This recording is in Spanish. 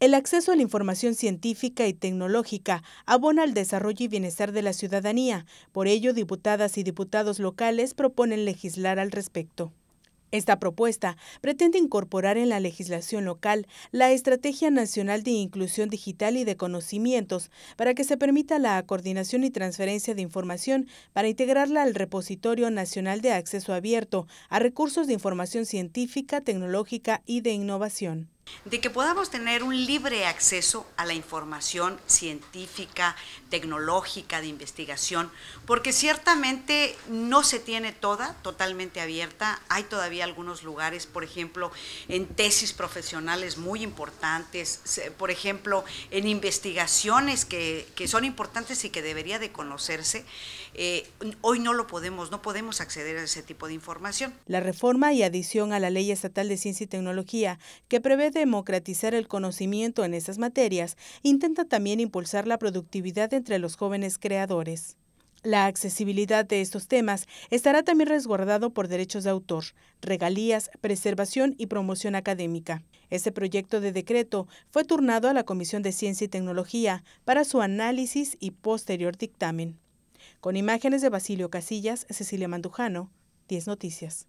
El acceso a la información científica y tecnológica abona al desarrollo y bienestar de la ciudadanía. Por ello, diputadas y diputados locales proponen legislar al respecto. Esta propuesta pretende incorporar en la legislación local la Estrategia Nacional de Inclusión Digital y de Conocimientos para que se permita la coordinación y transferencia de información para integrarla al Repositorio Nacional de Acceso Abierto a Recursos de Información Científica, Tecnológica y de Innovación de que podamos tener un libre acceso a la información científica, tecnológica, de investigación, porque ciertamente no se tiene toda totalmente abierta. Hay todavía algunos lugares, por ejemplo, en tesis profesionales muy importantes, por ejemplo, en investigaciones que, que son importantes y que debería de conocerse. Eh, hoy no lo podemos, no podemos acceder a ese tipo de información. La reforma y adición a la Ley Estatal de Ciencia y Tecnología, que prevé de democratizar el conocimiento en esas materias, intenta también impulsar la productividad entre los jóvenes creadores. La accesibilidad de estos temas estará también resguardado por derechos de autor, regalías, preservación y promoción académica. Este proyecto de decreto fue turnado a la Comisión de Ciencia y Tecnología para su análisis y posterior dictamen. Con imágenes de Basilio Casillas, Cecilia Mandujano, 10 Noticias.